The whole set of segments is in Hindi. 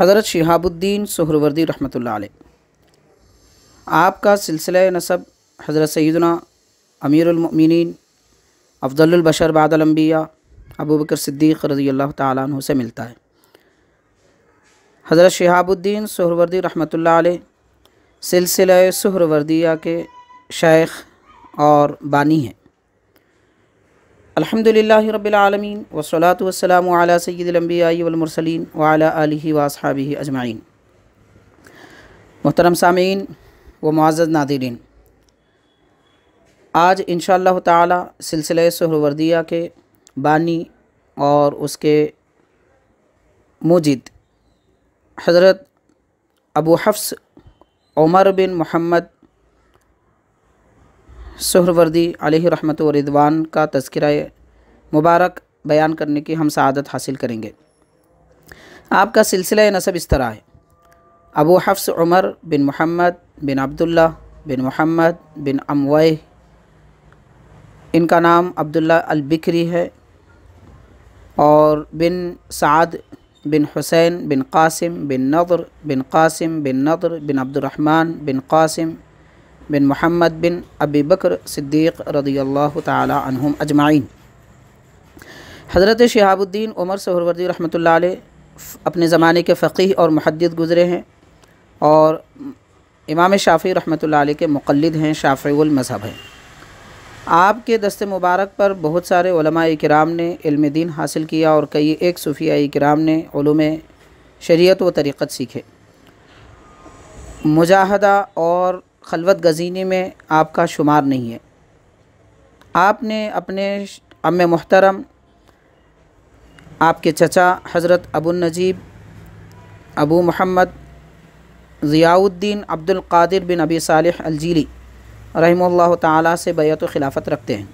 हज़रत शहाबुद्दीन सहरवर्दी रहमत आपका सिलसिला नसब हज़रत सैदना अमीरमिन अफजलबशर बादलम्बिया अबू बकर सिद्दीक़ रज़ी अल्लाह तु से मिलता है हज़रत शहाबुद्दीन सहरवर्दी रहमत सिलसिला सहरवर्दिया के शेख और बानी हैं अल्हम्दुलिल्लाह रबालमीन वसलात वसलाम आला सैदम्बियामरसलिन वाला वासहाबी अजमाइन मोहतरम सामीन व मुआज़ नादिरीन आज इन ताला सिलसिले सहरवर्दिया के बानी और उसके मुजिद हज़रत अबू हफ्स उमर बिन मोहम्मद सहरवर्दी रहमत रिदवान का तस्करा मुबारक बयान करने की हम सआदत हासिल करेंगे आपका सिलसिला नसब इस तरह है अबू हफ्स उमर बिन मोहम्मद बिन अब्दुल्ला बिन मोहम्मद बिन अमवाई इनका नाम अब्दुल्ला अल बिकरी है और बिन साद बिन हुसैन बिन कासिम बिन नदर बिन कासिम बिन नदर बिन अब्दुलरहमान बिन कासिम बिन मोहम्मद बिन अबी बकर सिद्दीक़ रदी अल्लाह तहम अजमाइन हज़रत शहाबुद्दीन उमर सहरवर्दी रहमत अपने ज़माने के फ़कीह और महदद गुज़रे हैं और इमाम शाफ़ी रहमत के मुखलद हैं शाफ़ीमज़हब हैं आपके दस्ते मुबारक पर बहुत सारे कराम ने इल्म दीन हासिल किया और कई एक सूफिया कराम ने शरीत व तरीक़त सीखे मुजाहदा और खलवत गजीनी में आपका शुमार नहीं है आपने अपने अम मोहतरम आपके चचा हज़रत अबू नजीब अबू मोहम्मद ज़ियाउद्दीन अब्दुल कादिर बिन अबी सालिह अलजीली रहमल्ला ताला से बैत खिलाफत रखते हैं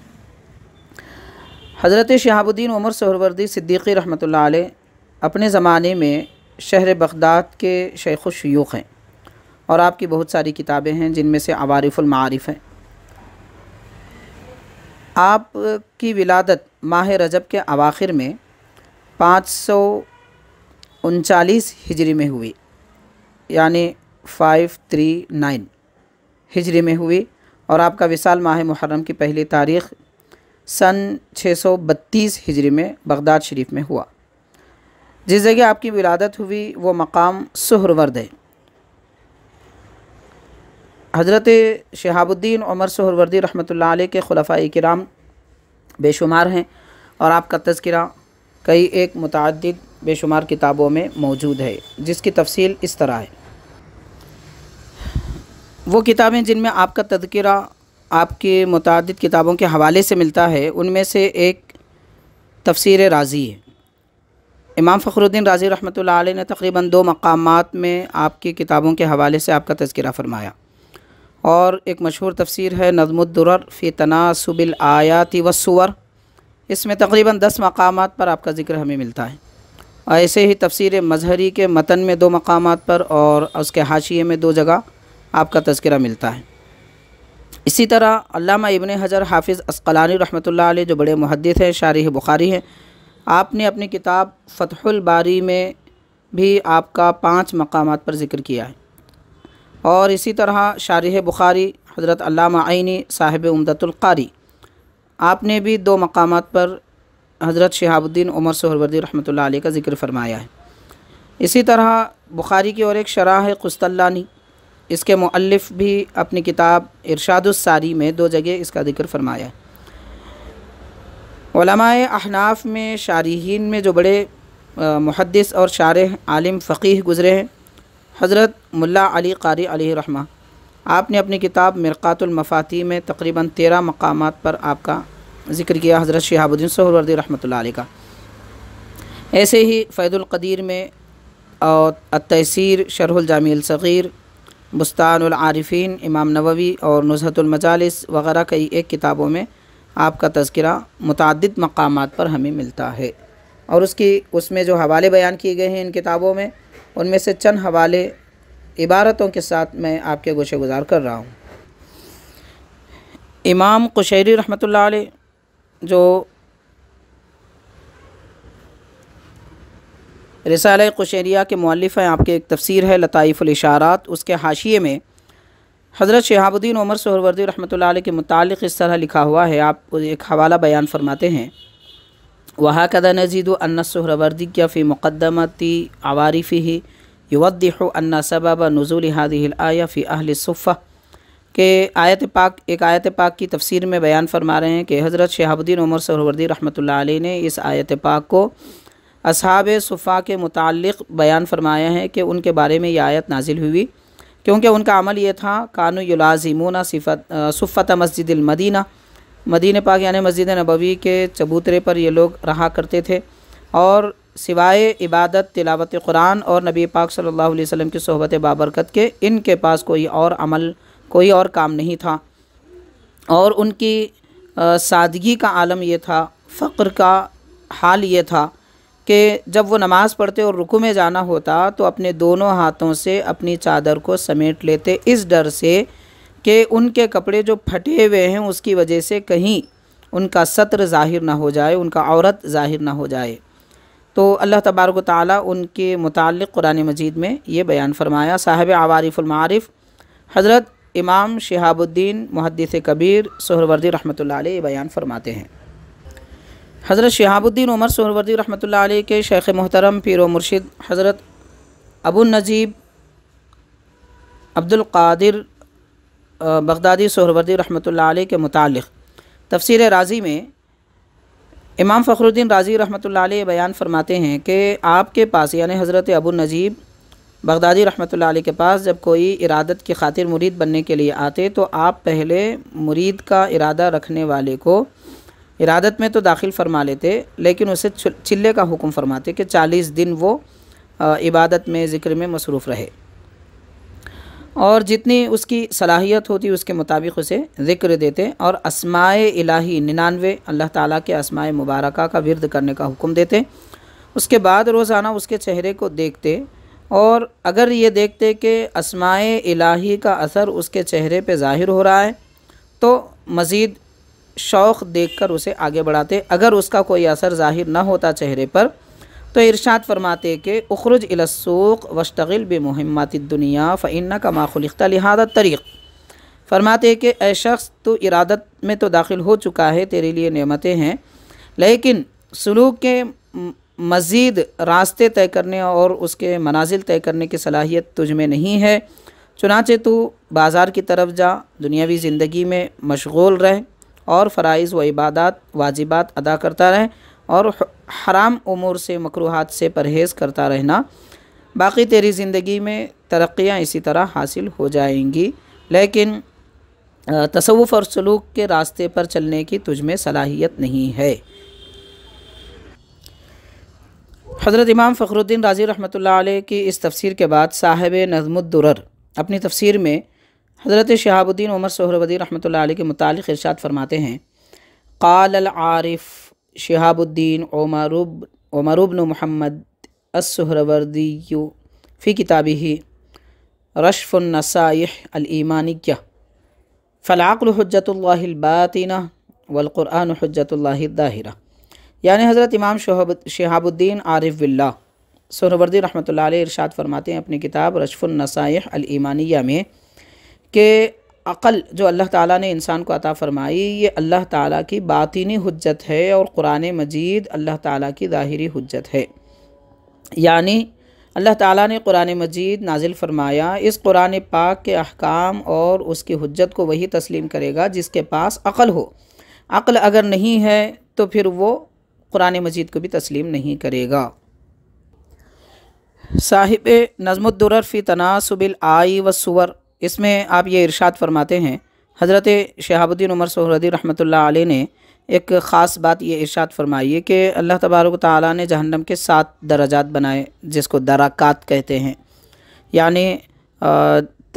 हज़रत शहाबुद्दीन उमर सहरवर्दी सिद्दीकी रहमत अपने ज़माने में शहर बगदाद के शेख शयूख हैं और आपकी बहुत सारी किताबें हैं जिनमें से अवारिफ़ुलमारफ़ हैं आपकी विलादत माह रजब के अवाखिर में पाँच सौ उनचालीस हिजरी में हुई यानी फ़ाइव थ्री नाइन हिजरी में हुई और आपका विशाल माह मुहर्रम की पहली तारीख़ सन 632 हिजरी में बगदाद शरीफ में हुआ जिस जगह आपकी विलादत हुई वो मकाम सहरवर्द है हज़रत शहाबुद्दीन उमर सहरवर्दी रहमत के खलफ़ा कराम बेशुमार हैं और आपका तस्करा कई एक मतद बेशुमार किताबों में मौजूद है जिसकी तफसील इस तरह है वो किताबें जिनमें आपका तस्करा आपके मतद किताबों के हवाले से मिलता है उनमें से एक तफसर राज़ी है इमाम फ़खरुद्दीन राज़ी रहमत ने तकरीबन दो मकाम में आपकी किताबों के हवाले से आपका तस्करा फरमाया और एक मशहूर तफसीर है नज़मुद्दुरर फ़ी तनासुबिल आयाति वसवर इसमें तकरीबन दस मकाम पर आपका ज़िक्र हमें मिलता है ऐसे ही तफसीर मजहरी के मतन में दो मकाम पर और उसके हाशिए में दो जगह आपका तस्करा मिलता है इसी तरह अल्लामा इबन हजर हाफिज़ अस्कलानी रहमतुल्लाह अलैह जो बड़े मुहदस हैं शारह बुखारी हैं आपने अपनी किताब फ़तहुल बारी में भी आपका पाँच मकाम पर ज़िक्र किया है और इसी तरह शारह बुखारी हज़रत अल्लामा आइनी साहिब उमदतुल्कारी आपने भी दो मकाम पर हज़रत शहाबुद्दीन उमर सहरवर्दी रहमत ला का ज़िक्र फ़रमाया है इसी तरह बुखारी की और एक शराह है कुस्तल्लानी इसके मुअल्लिफ़ भी अपनी किताब इरशादुसारी में दो जगह इसका ज़िक्र फ़रमाया है अहनाफ में शारहन में जो बड़े मुहदस और शार आलम फ़कीह गुज़रे हैं हज़रत मुल्ला अली कारी अली रहमा आपने अपनी किताब मफ़ाती में तकरीबन तेरह मकाम पर आपका ज़िक्र किया हज़रत शहाबुद्दीन सहरवर्दी रहमत का ऐसे ही फ़ैदुल्क़दीर में और तैसीर शरहुलजामील सग़ीर बुस्तानआरफ़ीन इमाम नववी और नुजहतमजालस वगैरह कई एक किताबों में आपका तस्करा मुतद मकाम पर हमें मिलता है और उसकी उसमें जो हवाले बयान किए गए हैं इन किताबों में उनमें से चंद हवाले इबारतों के साथ मैं आपके गोशे गुजार कर रहा हूँ इमाम कुशैरी रहमत जो रिसाल कुशैरिया के मौलफ़ हैं आपके एक तफसीर है लताइफ़ारात उसके हाशिए में हज़रत शहाबुद्दीन उमर सहरवर्दी रहमत के मुतल इस तरह लिखा हुआ है आप एक हवाला बयान फरमाते हैं वहाकदा नजीद अन्सहरवर्दिया फ़ी मुक़दमती आवारीफ़ी युवद्दिह अन्ना सबब नज़ुल हादिल आया फ़ी अहल सुफ़ा के आयत पाक एक आयत पाक की तफसीर में बयान फरमा रहे हैं कि हज़रत शहाबुद्दीन उमर सहरवर्दी रहमत ने इस आयत पाक को असहाब सुफ़ा के मुतक़ बयान फरमाया है कि उनके बारे में यह आयत नाजिल हुई क्योंकि उनका अमल ये था कानू युलाजिमूना सिफत सुफ़त मस्जिद मदीना मदीन पाक यानी मस्जिद नबवी के चबूतरे पर ये लोग रहा करते थे और सिवाय इबादत तिलावत कुरान और नबी पाक सल्लल्लाहु अलैहि वसल्लम की सोहबत बाबरकत के इनके पास कोई और अमल कोई और काम नहीं था और उनकी सादगी का आलम ये था फ़क्र का हाल ये था कि जब वो नमाज़ पढ़ते और रुकू में जाना होता तो अपने दोनों हाथों से अपनी चादर को समेट लेते इस डर से कि उनके कपड़े जो फटे हुए हैं उसकी वजह से कहीं उनका सत्र ज़ाहिर ना हो जाए उनका औरत ज़ाहिर ना हो जाए तो अल्लाह तबारक ताली उनके मुतल कुरान मजीद में ये बयान फरमाया साहब आवारफ़ुलमारफ़ हज़रत इमाम शहाबुद्दीन मुहदस कबीर सहरवर्दी रहमत ये बयान फरमाते हैं हज़रत शहाबुद्दीन उमर सहरवर्दी रहमत के शेख मोहतरम पिर मुर्शिद हज़रत Abu Najib Abdul Qadir Baghdadi Suhrawardi रहमत ला के मुतल तफसर राज़ी में इमाम फ़खरुद्दीन राज़ी रहमत ला बयान फरमाते हैं कि आपके पास यानि हज़रत अबू नजीब बगदादी रहमत ला के पास जब कोई इरादत की खातिर मुरीद बनने के लिए आते तो आप पहले मुरीद का इरादा रखने वाले को इरादत में तो दाखिल फरमा लेते लेकिन उसे चिल्ले का हुक्म फरमाते कि चालीस दिन वो इबादत में ज़िक्र में मसरूफ़ रहे और जितनी उसकी सलाहियत होती उसके मुताबिक उसे ज़िक्र देते और असमाय इलाही निन्यानवे अल्लाह ताला के असमाय मुबारक का विरद करने का हुक्म देते उसके बाद रोज़ाना उसके चेहरे को देखते और अगर ये देखते कि असमाय इलाही का असर उसके चेहरे पे ज़ाहिर हो रहा है तो मज़ीद शौक़ देखकर उसे आगे बढ़ाते अगर उसका कोई असर ज़ाहिर ना होता चेहरे पर तो इरशाद फरमाते कि उखरुज इलसूक वशतगिल बमहमत दुनिया फ़ैन का माखुलखता लिहाजा तरीक़ फरमाते कि ए शख्स तो इरादत में तो दाखिल हो चुका है तेरे लिए नेमतें हैं लेकिन सलूक के मज़ीद रास्ते तय करने और उसके मनाजिल तय करने की सलाहियत तुझ में नहीं है चुनाचे तू बाज़ार की तरफ जा दुनियावी ज़िंदगी में मशगूल रह और फ़राइज़ व इबादत वाजिबात अदा करता रहें और हराम उमूर से मकरूहत से परहेज़ करता रहना बाकी तेरी ज़िंदगी में तरक्याँ इसी तरह हासिल हो जाएंगी लेकिन तसवुफ़ और सलूक के रास्ते पर चलने की तुझ में सलाहियत नहीं है हज़रत इमाम फ़खरुद्दीन राजी रहमतुल्लाह अलैह की इस तफसीर के बाद साहिब नज़मुद्दुरर अपनी तफसीर में हज़रत शहाबुद्दीन उमर सहरवदी रहमतुल्लाह अलैह के मुतालिक इरशाद फरमाते हैं काल आरिफ़ शहाबुद्दीन ओमरूब ओमरूबन मोहम्मद असहरवर्दी फ़ी किताबी रशफ़ुलनसाइह अलईमानिया फ़लाक़ुलहजतबातिन वलक़ुरआन हजतल्लाहिर यानि हज़रत इमाम शहाबुद्दीन आरिफ बिल्ला सहरवर्दी रहमत इरशाद फरमाते हैं अपनी किताब रशफ़ुलनसाइ अलईमानिया में कि अक़ल जो अल्लाह ताला ने इंसान को अता फ़रमाई ये अल्लाह ताला की बातिनी हजत है और क़ुरान मजीद अल्लाह ताला की ज़ाहरी हजत है यानी अल्लाह ताला ने क़ुरान मजीद नाजिल फ़रमाया इस क़ुरान पाक के अहकाम और उसकी हजत को वही तस्लीम करेगा जिसके पास अक़ल हो अक़ल अगर नहीं है तो फिर वो क़ुरान मजीद को भी तस्लीम नहीं करेगा साहिब नज़मुद्दुरर फ़ी तनासुबिल आई व सुवर इसमें आप ये इरशाद फरमाते हैं हज़रत शहाबुद्दीन उमर सहरदी रहमत आल ने एक ख़ास बात ये इरशाद फरमाई है कि अल्लाह तबारक ताली ने जहन्नम के सात दर्जात बनाए जिसको दराकात कहते हैं यानी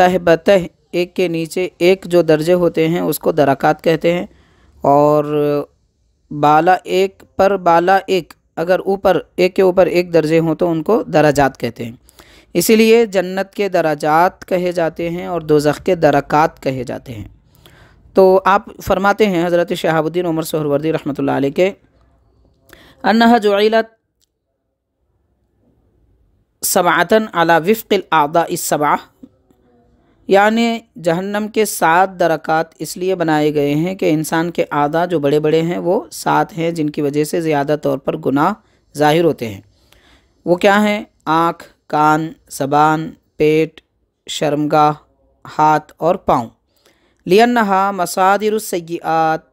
तह बतह एक के नीचे एक जो दर्जे होते हैं उसको दराकात कहते हैं और बाला एक पर बाला एक अगर ऊपर एक के ऊपर एक दर्जे हों तो उनको दराजात कहते हैं इसीलिए जन्नत के दराजात कहे जाते हैं और दोजख के दरक़ात कहे जाते हैं तो आप फरमाते हैं हज़रत शहाबुद्दीन उमर सहरवर्दी रहमत ला के अनह सबातन अला विफ़िल आदा इस सबा यानि जहन्नम के सात दरक़ात इसलिए बनाए गए हैं कि इंसान के आदा जो बड़े बड़े हैं वो सात हैं जिनकी वजह से ज़्यादा तौर पर गुनाह ज़ाहिर होते हैं वो क्या हैं आँख कान जबान पेट शर्मगाह हाथ और पाँव लियन्नहा मसादिरसैयात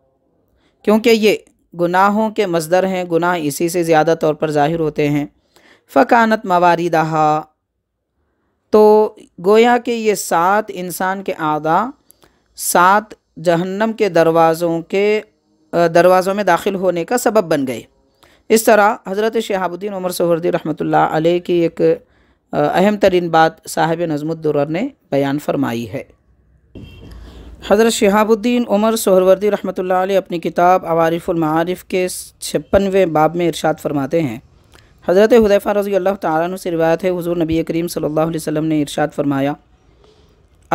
क्योंकि ये गुनाहों के मजदर हैं गुनाह इसी से ज़्यादा तौर पर ज़ाहिर होते हैं फ़कानत मवारिदहा तो गोया कि ये सात इंसान के आदा सात जहन्नम के दरवाज़ों के दरवाज़ों में दाखिल होने का सबब बन गए इस तरह हज़रत शहाबुद्दीन उमर सहरदी रहमतुल्लाह अलैह की एक अहम तरीन बात साहब नज़मुद्दुर ने बयान फरमाई है हज़रत शहाबुद्दीन उमर सोहरवर्दी रहमत अपनी किताब आवारिफ़ुलमारफ़ के छप्पनवें बाब में इरशाद फरमाते हैं हज़रत हदैफ़ा रज़ी अल्लाह तु से रिवायत है हज़ू नबी करीम सल्लल्लाहु वसम ने इरशाद फरमाया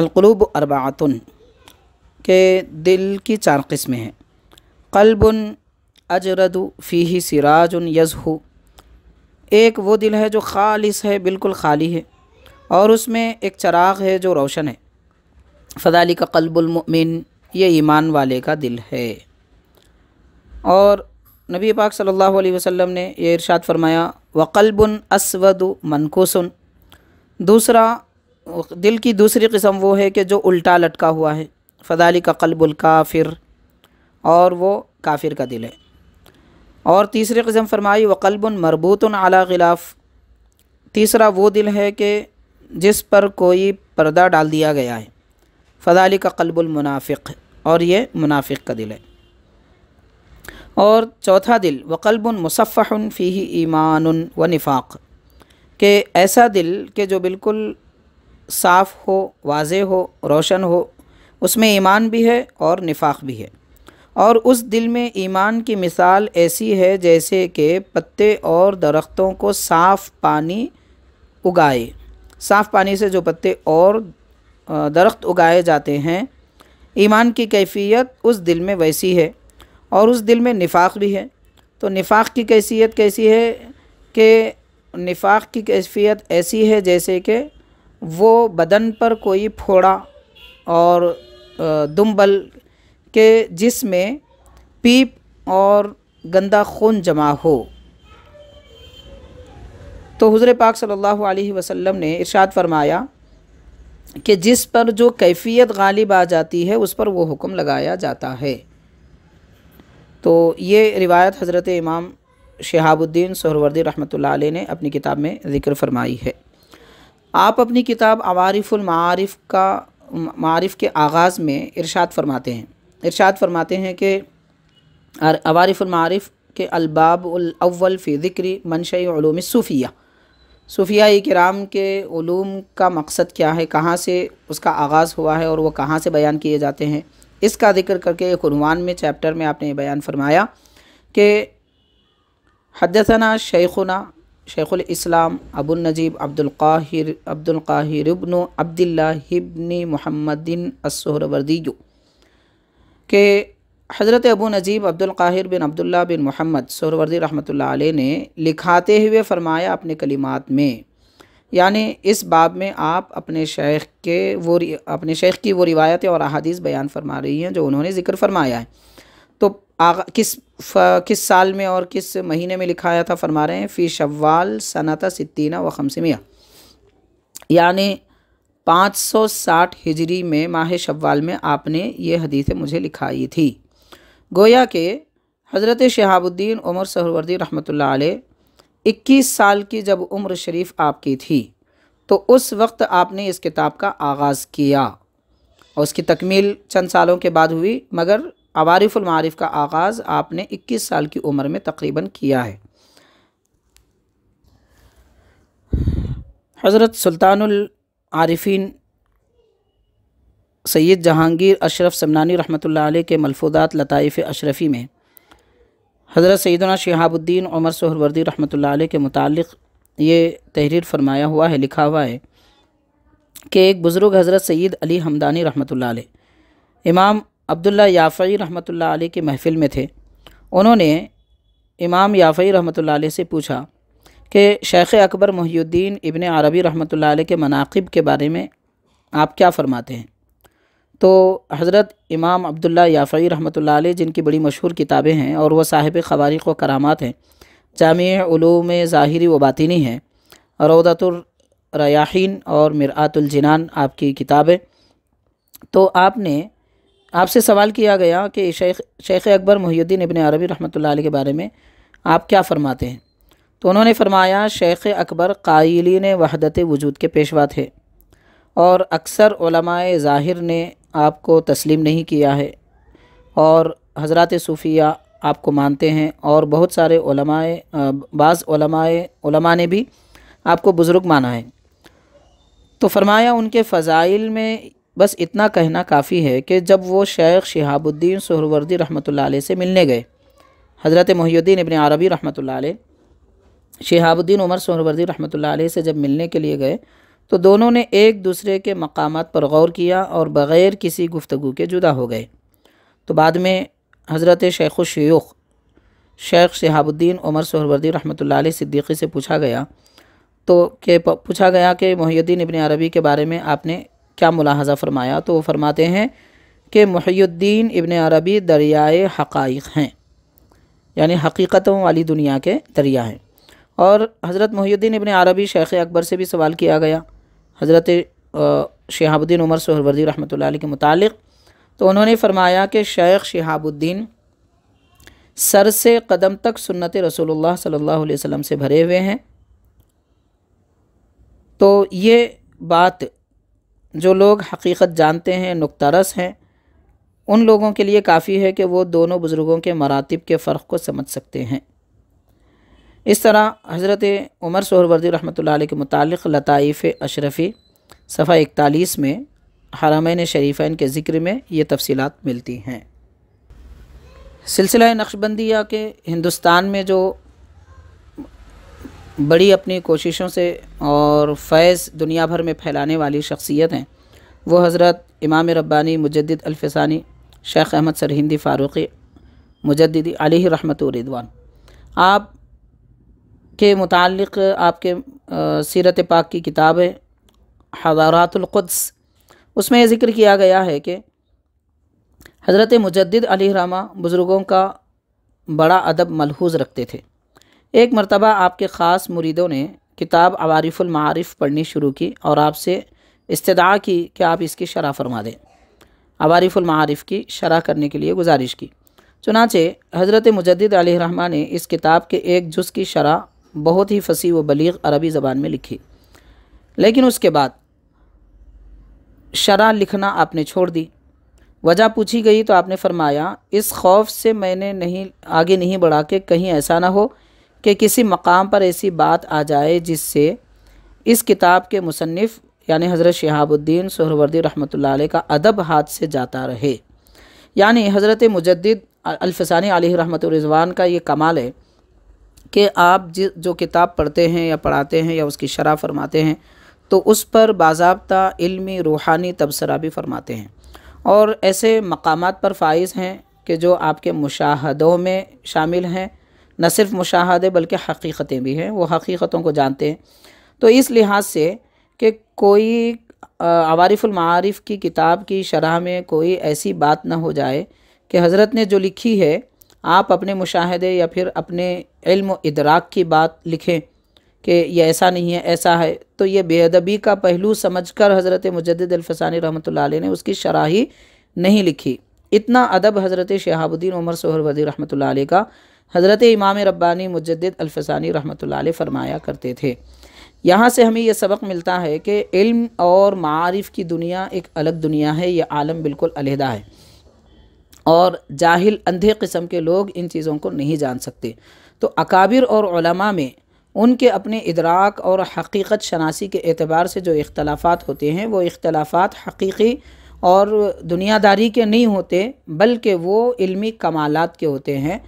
अलकलूब अरबातन के दिल की चार किस्में हैं कल्बन अजरद फ़ी सिराज यज़हू एक वो दिल है जो खालिस है बिल्कुल खाली है और उसमें एक चराग है जो रोशन है फ़दाली का कल्बुलमिन ये ईमान वाले का दिल है और नबी पाक सल्लल्लाहु अलैहि वसल्लम ने ये इरशाद फरमाया वक़ल्बन असवद मनकुसन दूसरा दिल की दूसरी किस्म वो है कि जो उल्टा लटका हुआ है फ़दाली का कल्बुल काफिर और वो काफिर का दिल है और तीसरी कस्म फरमाई वक़लब मरबूत अला गिलाफ़ तीसरा वो दिल है कि जिस पर कोई पर्दा डाल दिया गया है फ़दाली का कलबुलमनाफ़िक और ये मुनाफिक का दिल है और चौथा दिल वक़लब मुसफ़न फ़ी ईमान व नफाक़ के ऐसा दिल के जो बिल्कुल साफ़ हो वाज हो रोशन हो उसमें ईमान भी है और नफाक़ भी है और उस दिल में ईमान की मिसाल ऐसी है जैसे कि पत्ते और दरख्तों को साफ़ पानी उगाए साफ़ पानी से जो पत्ते और दरख्त उगाए जाते हैं ईमान की कैफियत उस दिल में वैसी है और उस दिल में निफाक भी है तो निफाक की कैफियत कैसी है कि निफाक की कैफियत ऐसी है जैसे कि वो बदन पर कोई फोड़ा और दुम्बल कि जिसमें पीप और गंदा खून जमा हो तो हज़र पाक सल्लल्लाहु अलैहि वसल्लम ने इरशाद फरमाया कि जिस पर जो कैफियत गालिब आ जाती है उस पर वो हुक्म लगाया जाता है तो ये रिवायत हज़रत इमाम शहाबुद्दीन सहरवर्दी रहमत ने अपनी किताब में ज़िक्र फरमाई है आप अपनी किताब आवारिफ़ुल मारिफ़ का मारिफ़ के आगाज़ में इरशाद फरमाते हैं इरशाद फरमाते हैं कि अवारफ़ुलमारफ़ के अलबाबल फ़ी ज़िक्री मनशूम सूफ़िया सूफिया कराम के ूम का मकसद क्या है कहाँ से उसका आगाज़ हुआ है और वह कहाँ से बयान किए जाते हैं इसका जिक्र करके एक उनवान में चैप्टर में आपने ये बयान फरमाया कि हदसना शेखुना अबुल अबुलनजीब अब्दुल्क़ाहिर अब्दुल्क़ाहिर इब्न अब्दिल्लाबन मोहम्मदिन असहरवर्दीजू कि हज़रत अबू नजीब अब्दुल्क़ाहिर बिन अब्दुल्ला बिन मोहम्मद सरवर्दी रहमतुल्लाह अलैह ने लिखाते हुए फ़रमाया अपने कलिमात में यानी इस बाब में आप अपने शेख के वो अपने शेख की वो रिवायतें और अदीस बयान फरमा रही हैं जो उन्होंने ज़िक्र फरमाया है तो आगा किस फ, किस साल में और किस महीने में लिखाया था फरमा रहे हैं फ़ी शवाल सनत सित्तीना व खमसमिया यानी 560 हिजरी में माह शवाल में आपने ये हदीस मुझे लिखाई थी गोया के हज़रत शहाबुद्दीन उमर सहरवर्दी रहमत इक्कीस 21 साल की जब उम्र शरीफ आपकी थी तो उस वक्त आपने इस किताब का आगाज़ किया और उसकी तकमील चंद सालों के बाद हुई मगर अवारिफ़ुलमारिफ़ का आगाज़ आपने 21 साल की उम्र में तकरीबन किया है हज़रत सुल्तानुल आरिफिन सैयद जहांगीर अशरफ समनानी रहमतुल्लाह अलैह के मलफूदात लताइफ अशरफी में हज़रत सैदना शहाबुद्दीन उमर सहरवर्दी रहमतुल्लाह अलैह के मुतालिक ये तहरीर फरमाया हुआ है लिखा हुआ है कि एक बुज़ुर्ग हज़रत सैद अली हमदानी रहमतुल्लाह अलैह इमाम अब्दुल्ला याफ़ी रहमतुल्लाह आल की महफ़िल में थे उन्होंने इमाम याफ़ी रहमतुल्लाह से पूछा कि शेख अकबर मुहीद्दीन इबन अरबी रहमत के मनाकब के बारे में आप क्या फ़रमाते हैं तो हज़रत इमाम अब्दुल्ला याफ़ी रहमत जिनकी बड़ी मशहूर किताबें हैं और वह साहिब खबारिक को करामात हैं जामूम ज़ाहरी व बातिनी हैं रयाहीन और मिरातुलजनान आपकी किताबें तो आपने आपसे सवाल किया गया कि शेख शेख अकबर मुहीद्दीन इबन अरबी रहमत के बारे में आप क्या फ़रमाते हैं तो उन्होंने फरमाया शेख अकबर कायलिन वहदत वजूद के पेशवा थे और अक्सर ज़ाहिर ने आपको तस्लीम नहीं किया है और हजरत सूफिया आपको मानते हैं और बहुत सारे बाज़ ने भी आपको बुज़ुर्ग माना है तो फरमाया उनके फ़ज़ाइल में बस इतना कहना काफ़ी है कि जब वो शेख शहाबुद्दीन सहरवर्दी रहमत से मिलने गए हज़रत मुहीद्दीन इबन अरबी रहमत शहाबुद्दीन उमर सोनवर्दी रहमत से जब मिलने के लिए गए तो दोनों ने एक दूसरे के मकाम पर गौर किया और बग़ैर किसी गुफ्तु के जुदा हो गए तो बाद में हज़रत शेख शयूख शेख शहाबुद्दीन उमर सोहरवर्दी रहमत सिद्दीकी से पूछा गया तो के पूछा गया कि मुहीद्दीन इबन अरबी के बारे में आपने क्या मुलाहजा फरमाया तो वो फरमाते हैं कि मुहीद्दीन इबन अरबी दरियाए हक़ हैं यानी हकीक़तों वाली दुनिया के दरिया हैं और हज़रत मुहीद्दीन इबन अरबी शेख अकबर से भी सवाल किया गया हज़रत शहाबुद्दीन उमर सहरवर्दी रहमत ला के मुतालिक तो उन्होंने फरमाया कि शेख शहाबुद्दीन सर से कदम तक सुन्नत रसोल्ला सल्ला वसम से भरे हुए हैं तो ये बात जो लोग हकीकत जानते हैं नुकतरस हैं उन लोगों के लिए काफ़ी है कि वो दोनों बुज़ुर्गों के मरातब के फ़र्क़ को समझ सकते हैं इस तरह हज़रत उमर सोहरवर्दी रहमत के मुतक़ लताइफ़ अशरफ़ी सफ़ा इकतालीस में हरामैन शरीफ़ैन के ज़िक्र में ये तफसीत मिलती हैं सिलसिला नक्शबंदिया के हिंदुस्तान में जो बड़ी अपनी कोशिशों से और फैज़ दुनिया भर में फैलाने वाली शख्सियत हैं वो हज़रत इमाम रब्बानी मुजद अल्फसानी शेख अहमद सरहिंदी फ़ारूक़ी मुजद अली रहमत रिदवान आप के मुतालिक आपके सीरत पाक की किताब है हज़ारातुल्क़ुद्स उसमें यह ज़िक्र किया गया है कि हज़रत मुजद्द अली रामा बुज़ुर्गों का बड़ा अदब मलहूज रखते थे एक मरतबा आपके ख़ास मुरीदों ने किताब अवारिफ़ुलमारफ़ पढ़नी शुरू की और आपसे इस्तदा की कि आप इसकी शरह फरमा दें अवारिफ़ुलमारफ़ की शरह करने के लिए गुजारिश की चुनाचे हज़रत मुजद्द रहमा ने इस किताब के एक जुज़ की शरह बहुत ही फसी व बलीग अरबी ज़बान में लिखी लेकिन उसके बाद शरा लिखना आपने छोड़ दी वजह पूछी गई तो आपने फरमाया इस खौफ से मैंने नहीं आगे नहीं बढ़ा के कहीं ऐसा ना हो कि किसी मकाम पर ऐसी बात आ जाए जिससे इस किताब के मुसनफ़ यानी हज़रत शहाबुद्दीन सहरवर्दी रहमत का अदब हाथ से जाता रहे यानी हज़रत मुजद अलफसानी आलही रहमत रिजवान का ये कमाल है कि आप जो किताब पढ़ते हैं या पढ़ाते हैं या उसकी शरह फरमाते हैं तो उस पर बाबा इल्मी रूहानी तबसरा भी फरमाते हैं और ऐसे मकाम पर फाइज़ हैं कि जो आपके मुशाहदों में शामिल हैं न सिर्फ मुशाहदे बल्कि हकीक़तें भी हैं वो हकीक़तों को जानते हैं तो इस लिहाज से कि कोई आवारफ़ुलमारफ़ की किताब की शरह में कोई ऐसी बात ना हो जाए कि हज़रत ने जो लिखी है आप अपने मुशाहदे या फिर अपने इल्म इदराक की बात लिखें कि यह ऐसा नहीं है ऐसा है तो ये बेअदबी का पहलू समझकर हज़रत मुजद्दफ़सानी रहमत ने उसकी शराही नहीं लिखी इतना अदब हज़रत शहाबुद्दीन उमर सोहरवदी रहमत का हज़रत इमाम रब्बानी मुजद अल्फ़सानी रहमत फरमाया करते थे यहाँ से हमें यह सबक मिलता है कि इल्म और मारिफ की दुनिया एक अलग दुनिया है यह आलम बिल्कुल अलहदा है और जाहिल अंधे किस्म के लोग इन चीज़ों को नहीं जान सकते तो अकाबिर और में उनके अपने इदराक और हकीकत शनासी के एतबार से जो इख्तलाफात होते हैं वो इख्तलाफात हकीकी और दुनियादारी के नहीं होते बल्कि वो इल्मी कमालात के होते हैं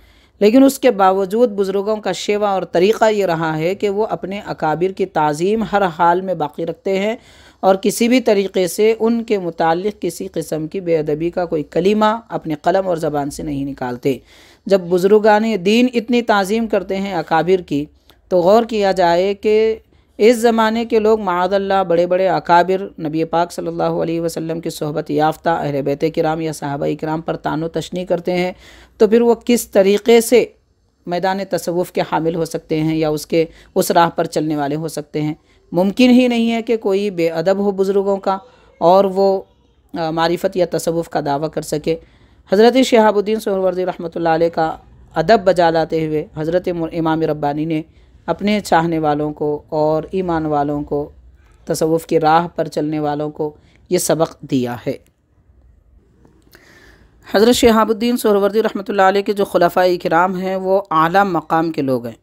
लेकिन उसके बावजूद बुज़ुर्गों का शेवा और तरीक़ा ये रहा है कि वो अपने अकाबिर की तज़ीम हर हाल में बाकी रखते हैं और किसी भी तरीके से उनके मुतालिक किसी किस्म की बेअदबी का कोई कलीमा अपने कलम और ज़बान से नहीं निकालते जब बुज़ुर्गान दीन इतनी तज़ीम करते हैं अकाबिर की तो गौर किया जाए कि इस ज़माने के लोग मादल्ला बड़े बड़े अकाबिर नबी पाक सल्लल्लाहु अलैहि वसल्लम की सोहबत याफ़्ता अहल बैत कराम या साहबा कराम पर तानो तशनी करते हैं तो फिर वो किस तरीके से मैदान तसवुफ़ के हामिल हो सकते हैं या उसके उस राह पर चलने वाले हो सकते हैं मुमकिन ही नहीं है कि कोई बेअदब हो बुज़ुर्गों का और वो मारिफत या तसवुफ़ का दावा कर सके हज़रत शहाबुद्दीन सरवर्दी रहमत का अदब बजा लाते हुए हज़रत इमाम रब्बानी ने अपने चाहने वालों को और ईमान वालों को तसवुफ़ की राह पर चलने वालों को ये सबक दिया है हज़रत शहाबुद्दीन सरवर्दी रहमत के जो खलफ़ा कराम हैं वो अली मकाम के लोग हैं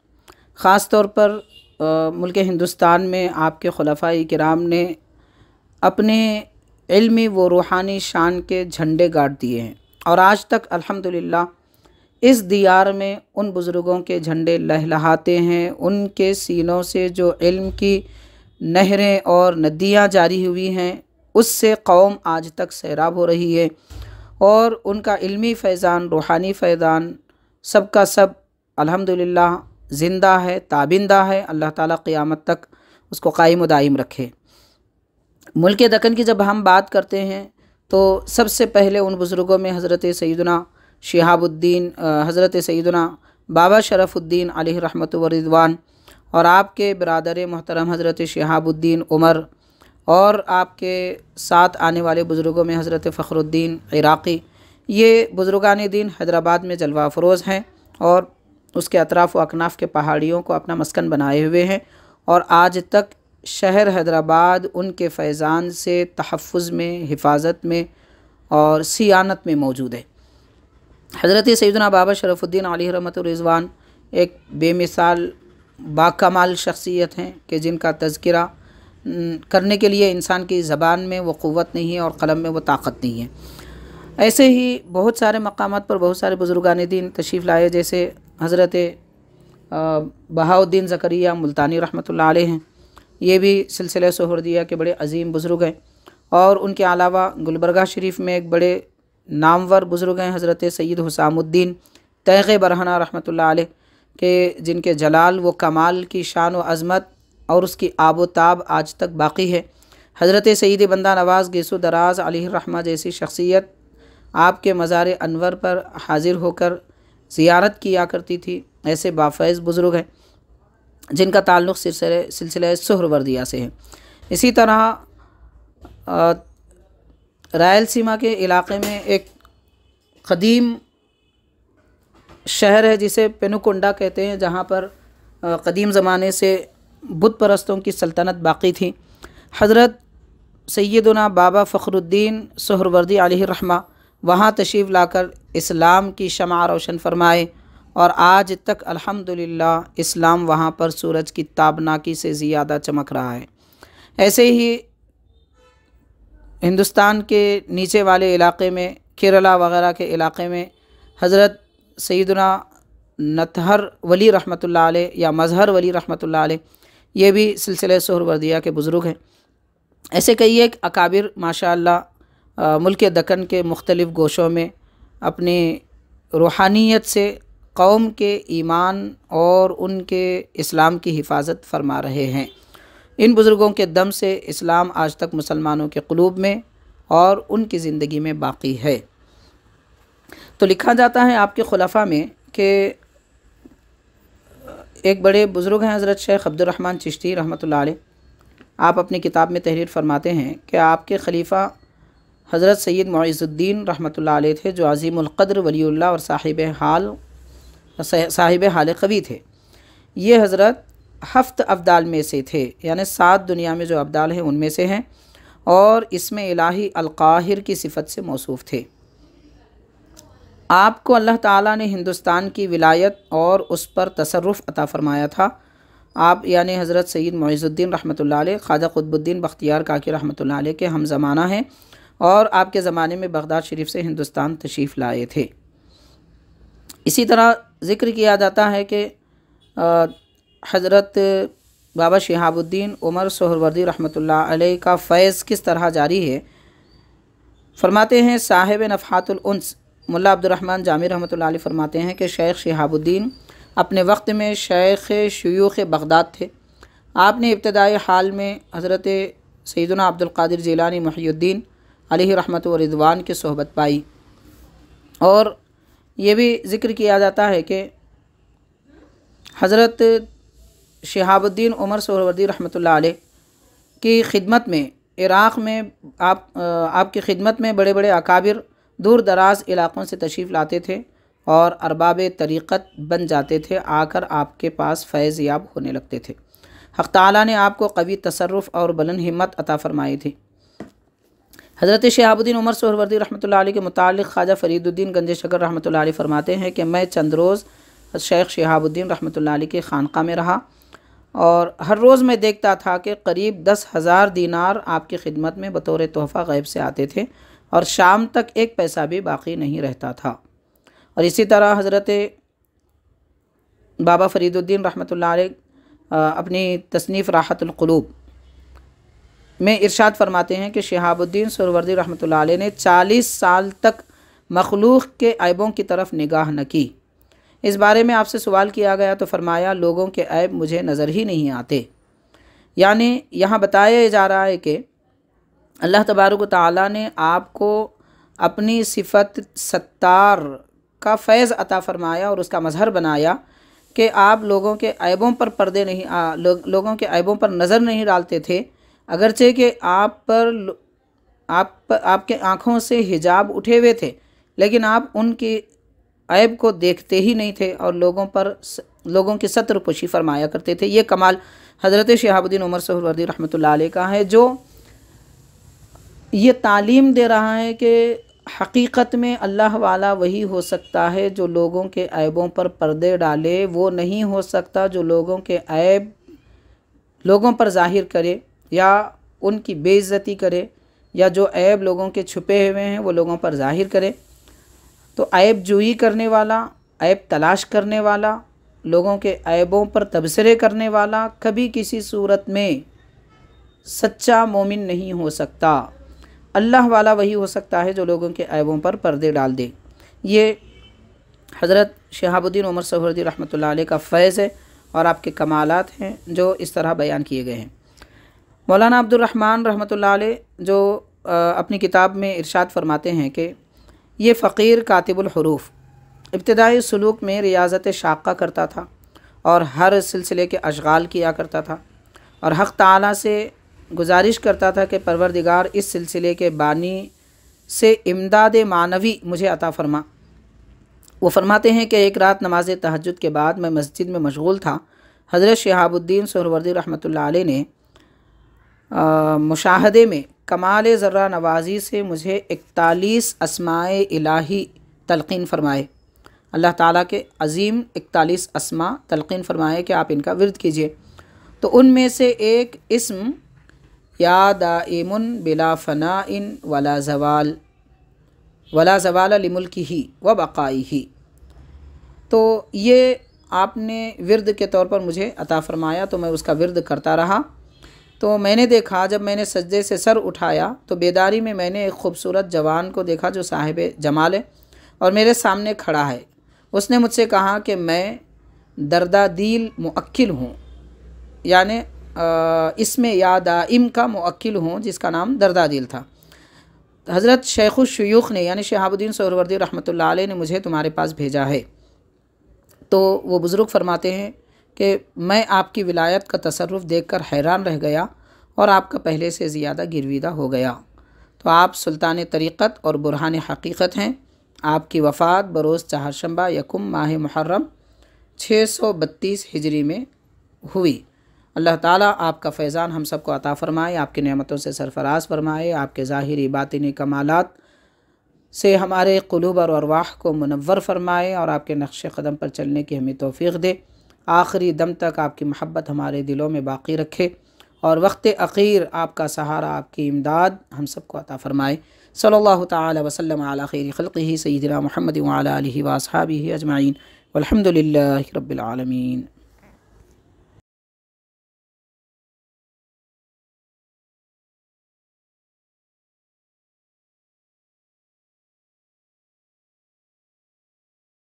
ख़ास तौर पर मुल्क हिंदुस्तान में आपके खलफा कराम ने अपने इल्मी व रूहानी शान के झंडे गाड़ दिए हैं और आज तक अल्हम्दुलिल्लाह इस दियार में उन बुज़ुर्गों के झंडे लहलहाते हैं उनके सीनों से जो इल्म की नहरें और नदियाँ जारी हुई हैं उससे कौम आज तक सैराब हो रही है और उनका इल्मी फैज़ान रूहानी फैज़ान सब सब अल्हम्दुलिल्लाह ज़िंदा है ताबिंदा है अल्लाह ताला क़ियामत तक उसको कायम दायम रखे मुल्क दक्कन की जब हम बात करते हैं तो सबसे पहले उन बुज़ुर्गों में हज़रत सैदना शहाबुद्दीन हज़रत सैदना बाबा शरफुद्दीन अली रहमत रिजवान और आपके बरदर मोहतरम हज़रत शहाबुद्दीन उमर और आपके साथ आने वाले बुज़ुर्गों में हज़रत फ़खरुद्दीन इराक़ी ये बुज़ुर्गान दिन हैदराबाद में जलवा फरोज़ हैं और उसके अतराफ़ व अकनाफ़ के पहाड़ियों को अपना मस्कन बनाए हुए हैं और आज तक शहर हैदराबाद उनके फैज़ान से तहफ़ में हिफाजत में और सियानत में मौजूद है हज़रत सैदना बाबा शरफुद्दीन अली रमत रिजवान एक बेमिसाल बाकमाल शख्सियत हैं कि जिनका तस्करा करने के लिए इंसान की ज़बान में वो क़वत नहीं है और कलम में वो ताकत नहीं है ऐसे ही बहुत सारे मकाम पर बहुत सारे बुज़ुर्गान दिन तशीफ़ लाए जैसे हज़रत बहाउद्दीन ज़करिया मुल्तानी रहमत हैं ये भी सिलसिले सहरदिया के बड़े अजीम बुज़ुर्ग हैं और उनके अलावा गुलबरगा शरीफ में एक बड़े नामवर बुज़ुर्ग हैं हज़रत सैद हुसामुद्दीन तैग बरहना रहमत के जिनके जलाल व कमाल की शान वज़मत और उसकी आबोताब आज तक बाकी है हज़रत सईद बंदा नवाज़ गेसु दराज अली रहमा जैसी शख्सियत आपके मज़ार अनवर पर हाजिर होकर जियारत किया करती थी ऐसे बाफैज़ बुज़ुर्ग हैं जिनका ताल्लुक़ सिलसिले सिलसिले सहरवर्दिया से है इसी तरह सीमा के इलाके में एक कदीम शहर है जिसे पेनुकुंडा कहते हैं जहाँ पर कदीम ज़माने से बुत परस्तों की सल्तनत बाकी थी हज़रत सैदना बाबा फ़खरुद्दीन सहरवर्दी रहमा वहाँ तशीफ लाकर इस्लाम की शमा रोशन फरमाए और आज तक अल्हम्दुलिल्लाह इस्लाम वहाँ पर सूरज की ताबनाकी से ज़्यादा चमक रहा है ऐसे ही हिंदुस्तान के नीचे वाले इलाके में केरला वगैरह के इलाके में हज़रत सईदना नतहर वली रहमत या मज़हर वली रहमत ये भी सिलसिले सहर वर्दिया के बुज़ुर्ग हैं ऐसे कई एक अकाबिर माशा मुल्क दक्कन के मुख्तलिफ़ गोशों में अपनी रूहानियत से कौम के ईमान और उनके इस्लाम की हिफाजत फरमा रहे हैं इन बुज़ुर्गों के दम से इस्लाम आज तक मुसलमानों के क़लूब में और उनकी ज़िंदगी में बाकी है तो लिखा जाता है आपके खुलाफा में कि एक बड़े बुज़ुर्ग हैं हज़रत शेख अब्दुलरहमान चिश्ती रहमत आप अपनी किताब में तहरीर फरमाते हैं कि आपके खलीफ़ा हज़रत सैद मुज़ुद्दीन रहमतुल्लाह अलैह थे जो अज़ीमक़द्र वलील्ला और साहिब हाल साहिब हाल कवि थे ये हज़रत हफ्त अब्दाल में से थे यानि सात दुनिया में जो अब्दाल हैं उनमें से हैं और इसमें इलाही अलकाहिर की सिफत से मौसू थे आपको अल्लाह ताला ने हिंदुस्तान की विलायत और उस पर तसरफ़ अता फ़रमाया था आप यानि हज़रत सैद मुज़ुद्दीन रहमत ख़ाजा ख़ुदबुद्दीन बख्तियार काकी रहमत के हम ज़माना हैं और आपके ज़माने में बगदाद शरीफ से हिंदुस्तान तशरीफ़ लाए थे इसी तरह ज़िक्र किया जाता है कि हज़रत बाबा शहाबुद्दीन उमर सहरवर्दी रहमतुल्लाह का फ़ैज़ किस तरह जारी है फरमाते हैं साहिब नफ़ातुलस मुल्ला अब्दुलरहमान जामी रहमत ला फरमाते हैं कि शेख शहाबुद्दीन अपने वक्त में शेख शयूख बगदाद थे आपने इब्तदाई हाल में हज़रत सैदना अब्दुल्कर जीलानी महीद्दीन अली रहमत व रिजवान की सहबत पाई और ये भी ज़िक्र किया जाता है कि हज़रत शहाबुद्दीन उमर सोहरवर्दी रहमत की ख़िदमत में इराक़ में आप आपकी ख़िदमत में बड़े बड़े अकाबिर दूर दराज इलाक़ों से तशरीफ़ लाते थे और अरबाब तरीक़त बन जाते थे आकर आपके पास फैज़ याब होने लगते थे हक़ ताली ने आपको कवि तसरफ़ और बुलंद हिम्मत अता फ़रमाई थी हज़रत शहाबुद्दीन उमर सहरवर्दी रहमत के मुतालिक ख्वाजा फरीदुद्दीन गंज शकर रहमत फरमाते हैं कि मैं चंद रोज़ शेख शहाबुद्दीन रहमत के खानक में रहा और हर रोज़ मैं देखता था कि करीब दस हज़ार दीनार आपकी खिदमत में बतौर तोहफ़ा गैब से आते थे और शाम तक एक पैसा भी बाकी नहीं रहता था और इसी तरह हज़रत बाबा फरीदुद्दीन रहमत अपनी तसनीफ़ राहतलूब में इरशाद फरमाते हैं कि शहाबुद्दीन सरवर्दी रहमत ने चालीस साल तक मखलूक के ऐबों की तरफ निगाह न की इस बारे में आपसे सवाल किया गया तो फरमाया लोगों के ऐब मुझे नज़र ही नहीं आते यानी यहाँ बताया जा रहा है कि अल्लाह तबारक ताली ने आपको अपनी सिफत सत्तार का फैज़ अता फ़रमाया और उसका मज़हर बनाया कि आप लोगों के ऐबों पर पर्दे नहीं आ, लो, लोगों के ऐबों पर नज़र नहीं डालते थे अगरचे कि आप पर आप पर आपके आँखों से हिजाब उठे हुए थे लेकिन आप उनके ऐब को देखते ही नहीं थे और लोगों पर लोगों की सत्रपोशी फरमाया करते थे ये कमाल हज़रत शहाबुद्दीन उमर सहरवर्दी रहमत का है जो ये तालीम दे रहा है कि हकीकत में अल्लाह वाला वही हो सकता है जो लोगों के ऐबों पर पर्दे डाले वो नहीं हो सकता जो लोगों के ऐब लोगों पर जाहिर करे या उनकी बेइज्जती करे या जो ऐब लोगों के छुपे हुए हैं वो लोगों पर जाहिर करे तो ऐब जुई करने वाला ऐब तलाश करने वाला लोगों के ऐबों पर तबसरे करने वाला कभी किसी सूरत में सच्चा मोमिन नहीं हो सकता अल्लाह वाला वही हो सकता है जो लोगों के ऐबों पर पर्दे डाल दे ये हज़रत शहाबुद्दीन उमर सहरदी रहमत का फ़ैज़ है और आपके कमालत हैं जो इस तरह बयान किए गए हैं मौलाना अब्दुलरहमान रहमत अलैह जो अपनी किताब में इरशाद फरमाते हैं कि ये फ़कीर कातिबुलहरूफ इब्तदाई सलूक में रियाजत शाक़ा करता था और हर सिलसिले के अशगाल किया करता था और हक़ तला से गुजारिश करता था कि परवरदिगार इस सिलसिले के बानी से इमदाद मानवी मुझे अता फरमा वो फरमाते हैं कि एक रात नमाज तहजद के बाद मैं मस्जिद में मशगूल था हज़रत शहाबुद्दीन सहरवर्दी रहमत ने मुशाहदे में कमाल ज़र्रा नवाजी से मुझे इकतालीस असमाय इलाही तलकिन फ़रमाए अल्लाह ताला के अजीम इकतालीस असमा तलकिन फ़रमाए कि आप इनका विरद कीजिए तो उनमें से एक इसम या इमुन बिला फ़ना इन वला जवाल वला जवाल लिमुल्क ही व बकाई ही तो ये आपने विरद के तौर पर मुझे अता फ़रमाया तो मैं उसका विरद करता रहा तो मैंने देखा जब मैंने सजदे से सर उठाया तो बेदारी में मैंने एक खूबसूरत जवान को देखा जो साहिब जमाल है और मेरे सामने खड़ा है उसने मुझसे कहा कि मैं दर्दा दिल मुक्ल हूँ यानि इसमें याद इम का मुक्ल हूँ जिसका नाम दर्दा दिल था हज़रत शेख शयूख ने यानी शहाबुद्दीन सहरवर्दी रहमत ने मुझे तुम्हारे पास भेजा है तो वो बुज़ुर्ग फरमाते हैं कि मैं आपकी विलायत का तसरफ़ देख कर हैरान रह गया और आपका पहले से ज़्यादा गिरविदा हो गया तो आप सुल्तान तरीक़त और बुरहान हकीक़त हैं आपकी वफ़ात बरोज़ चहारशंबा यकुम माह मुहर्रम छः सौ बत्तीस हिजरी में हुई अल्लाह ताला आपका फैज़ान हम सबको अता फ़रमाए आपकी नेमतों से सरफराज फरमाए आपके ज़ाहरी बातिनी कमालत से हमारे कलूब और अरवाह को मुनवर फरमाए और आपके नक्श कदम पर चलने की हमें तोफ़ी दे आखिरी दम तक आपकी महब्बत हमारे दिलों में बाकी रखे और वक्त अख़ीर आपका सहारा आपकी इमदाद हम सबको अता फ़रमाए सल्ला तसलम खीर ही सईदना महमद वाली वासहाबी अजमाइन अलहमदिल्ला रबालमीन